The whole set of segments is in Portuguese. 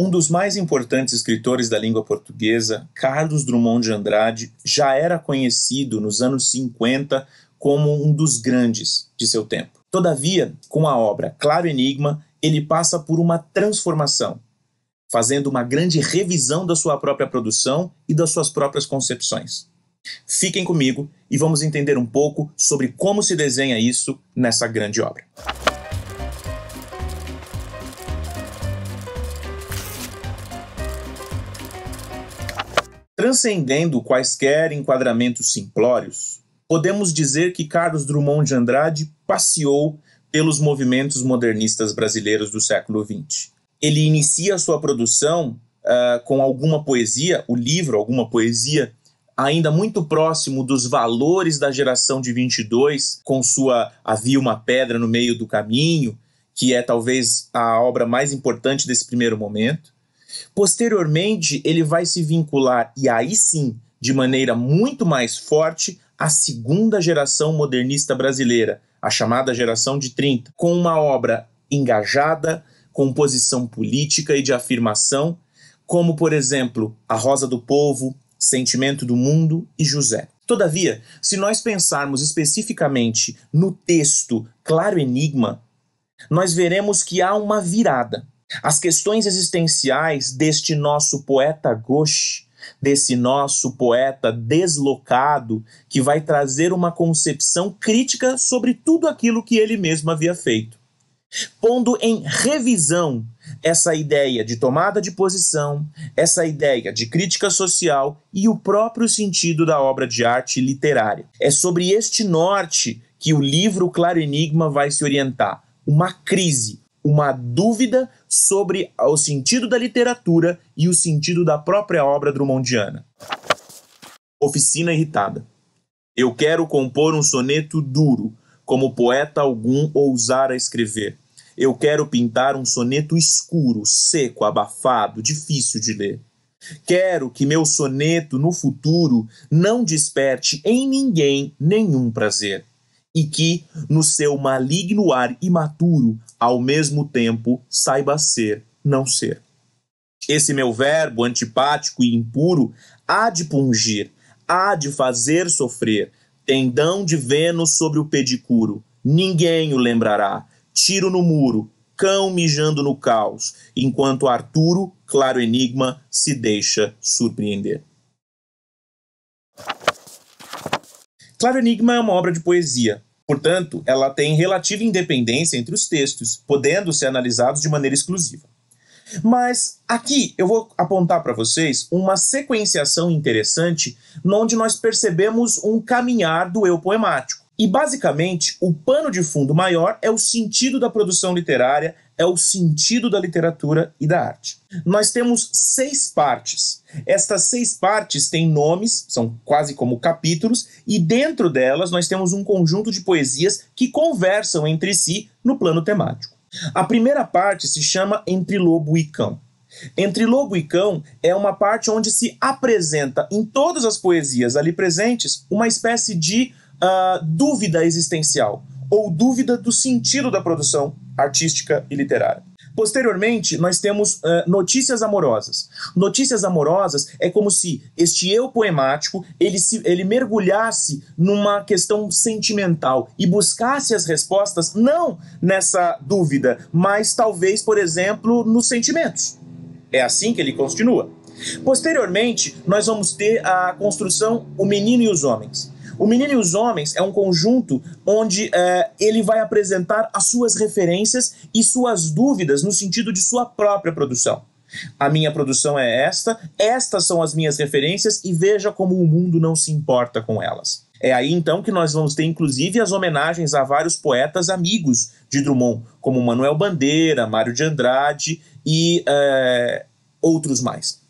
Um dos mais importantes escritores da língua portuguesa, Carlos Drummond de Andrade, já era conhecido nos anos 50 como um dos grandes de seu tempo. Todavia, com a obra Claro Enigma, ele passa por uma transformação, fazendo uma grande revisão da sua própria produção e das suas próprias concepções. Fiquem comigo e vamos entender um pouco sobre como se desenha isso nessa grande obra. Transcendendo quaisquer enquadramentos simplórios, podemos dizer que Carlos Drummond de Andrade passeou pelos movimentos modernistas brasileiros do século XX. Ele inicia sua produção uh, com alguma poesia, o livro, alguma poesia, ainda muito próximo dos valores da geração de 22, com sua Havia uma Pedra no Meio do Caminho, que é talvez a obra mais importante desse primeiro momento. Posteriormente, ele vai se vincular, e aí sim, de maneira muito mais forte, à segunda geração modernista brasileira, a chamada geração de 30, com uma obra engajada, com posição política e de afirmação, como, por exemplo, A Rosa do Povo, Sentimento do Mundo e José. Todavia, se nós pensarmos especificamente no texto Claro Enigma, nós veremos que há uma virada. As questões existenciais deste nosso poeta gauche, desse nosso poeta deslocado, que vai trazer uma concepção crítica sobre tudo aquilo que ele mesmo havia feito. Pondo em revisão essa ideia de tomada de posição, essa ideia de crítica social e o próprio sentido da obra de arte literária. É sobre este norte que o livro Claro Enigma vai se orientar. Uma crise, uma dúvida sobre o sentido da literatura e o sentido da própria obra drummondiana. Oficina irritada. Eu quero compor um soneto duro, como poeta algum ousara escrever. Eu quero pintar um soneto escuro, seco, abafado, difícil de ler. Quero que meu soneto no futuro não desperte em ninguém nenhum prazer e que, no seu maligno ar imaturo, ao mesmo tempo saiba ser, não ser. Esse meu verbo antipático e impuro há de pungir, há de fazer sofrer, tendão de Vênus sobre o pedicuro, ninguém o lembrará, tiro no muro, cão mijando no caos, enquanto Arturo, claro enigma, se deixa surpreender. Claro Enigma é uma obra de poesia, Portanto, ela tem relativa independência entre os textos, podendo ser analisados de maneira exclusiva. Mas aqui eu vou apontar para vocês uma sequenciação interessante, onde nós percebemos um caminhar do eu poemático. E basicamente, o pano de fundo maior é o sentido da produção literária é o sentido da literatura e da arte. Nós temos seis partes. Estas seis partes têm nomes, são quase como capítulos, e dentro delas nós temos um conjunto de poesias que conversam entre si no plano temático. A primeira parte se chama Entre Lobo e Cão. Entre Lobo e Cão é uma parte onde se apresenta em todas as poesias ali presentes uma espécie de uh, dúvida existencial ou dúvida do sentido da produção artística e literária. Posteriormente, nós temos uh, Notícias Amorosas. Notícias Amorosas é como se este eu poemático ele, se, ele mergulhasse numa questão sentimental e buscasse as respostas não nessa dúvida, mas talvez, por exemplo, nos sentimentos. É assim que ele continua. Posteriormente, nós vamos ter a construção O Menino e os Homens. O Menino e os Homens é um conjunto onde é, ele vai apresentar as suas referências e suas dúvidas no sentido de sua própria produção. A minha produção é esta, estas são as minhas referências e veja como o mundo não se importa com elas. É aí então que nós vamos ter inclusive as homenagens a vários poetas amigos de Drummond, como Manuel Bandeira, Mário de Andrade e é, outros mais.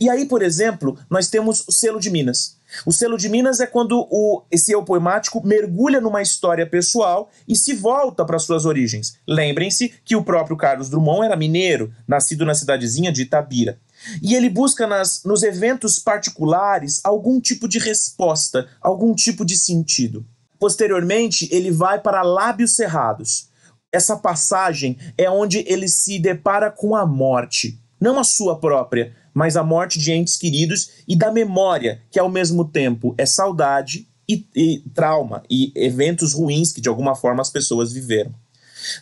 E aí, por exemplo, nós temos o selo de Minas. O selo de Minas é quando o, esse eu poemático mergulha numa história pessoal e se volta para suas origens. Lembrem-se que o próprio Carlos Drummond era mineiro, nascido na cidadezinha de Itabira. E ele busca nas, nos eventos particulares algum tipo de resposta, algum tipo de sentido. Posteriormente, ele vai para Lábios Cerrados. Essa passagem é onde ele se depara com a morte, não a sua própria, mas a morte de entes queridos e da memória, que ao mesmo tempo é saudade e, e trauma e eventos ruins que de alguma forma as pessoas viveram.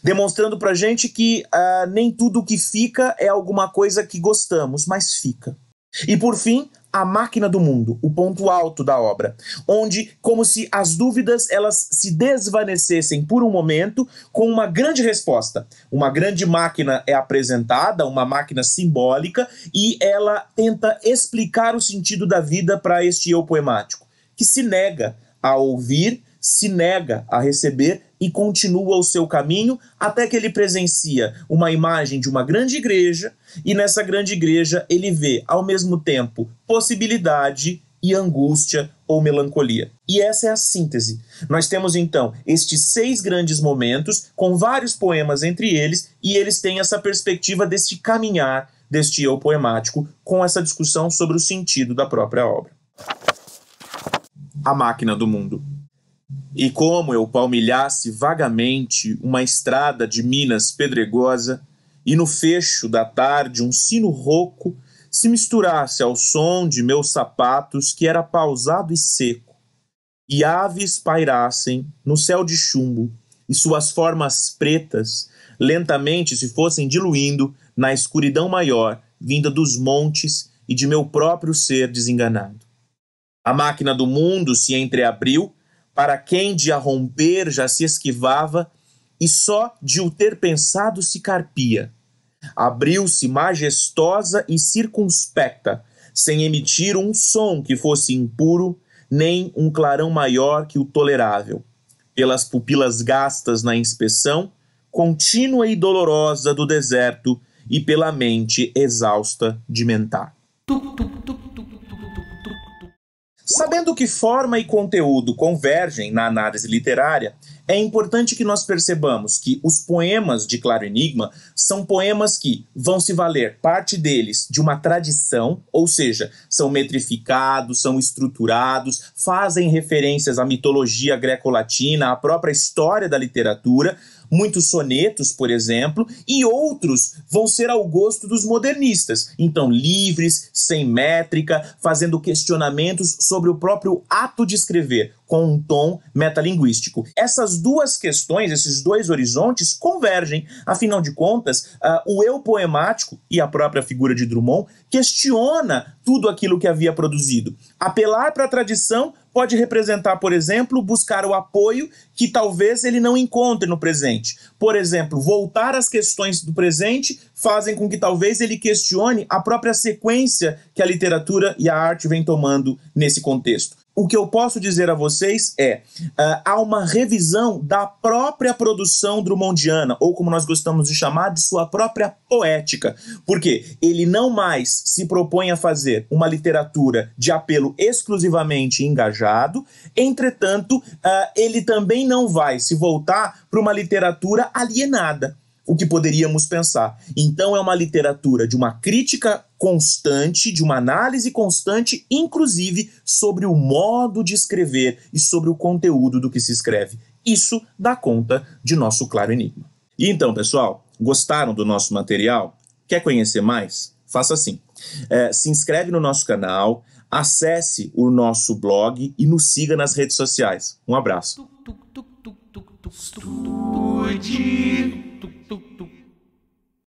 Demonstrando pra gente que uh, nem tudo que fica é alguma coisa que gostamos, mas fica. E por fim, a máquina do mundo, o ponto alto da obra, onde como se as dúvidas elas se desvanecessem por um momento com uma grande resposta. Uma grande máquina é apresentada, uma máquina simbólica e ela tenta explicar o sentido da vida para este eu poemático, que se nega a ouvir, se nega a receber e continua o seu caminho até que ele presencia uma imagem de uma grande igreja e nessa grande igreja ele vê ao mesmo tempo possibilidade e angústia ou melancolia. E essa é a síntese. Nós temos então estes seis grandes momentos, com vários poemas entre eles, e eles têm essa perspectiva deste caminhar, deste eu poemático, com essa discussão sobre o sentido da própria obra. A máquina do mundo. E como eu palmilhasse vagamente uma estrada de Minas pedregosa, e no fecho da tarde um sino rouco se misturasse ao som de meus sapatos, que era pausado e seco, e aves pairassem no céu de chumbo, e suas formas pretas lentamente se fossem diluindo na escuridão maior vinda dos montes e de meu próprio ser desenganado. A máquina do mundo se entreabriu para quem de a romper já se esquivava, e só de o ter pensado se carpia. Abriu-se majestosa e circunspecta, sem emitir um som que fosse impuro, nem um clarão maior que o tolerável. Pelas pupilas gastas na inspeção, contínua e dolorosa do deserto, e pela mente exausta de mentar. Tum, Sabendo que forma e conteúdo convergem na análise literária, é importante que nós percebamos que os poemas de Claro Enigma são poemas que vão se valer parte deles de uma tradição, ou seja, são metrificados, são estruturados, fazem referências à mitologia greco-latina, à própria história da literatura, muitos sonetos, por exemplo, e outros vão ser ao gosto dos modernistas, então livres, sem métrica, fazendo questionamentos sobre o próprio ato de escrever, com um tom metalinguístico. Essas duas questões, esses dois horizontes convergem. Afinal de contas, uh, o eu poemático e a própria figura de Drummond questiona tudo aquilo que havia produzido. Apelar para a tradição pode representar, por exemplo, buscar o apoio que talvez ele não encontre no presente. Por exemplo, voltar às questões do presente fazem com que talvez ele questione a própria sequência que a literatura e a arte vem tomando nesse contexto o que eu posso dizer a vocês é: uh, há uma revisão da própria produção drummondiana, ou como nós gostamos de chamar, de sua própria poética. Porque ele não mais se propõe a fazer uma literatura de apelo exclusivamente engajado, entretanto, uh, ele também não vai se voltar para uma literatura alienada o que poderíamos pensar. Então, é uma literatura de uma crítica constante, de uma análise constante, inclusive sobre o modo de escrever e sobre o conteúdo do que se escreve. Isso dá conta de nosso claro enigma. E então, pessoal, gostaram do nosso material? Quer conhecer mais? Faça assim: é, se inscreve no nosso canal, acesse o nosso blog e nos siga nas redes sociais. Um abraço.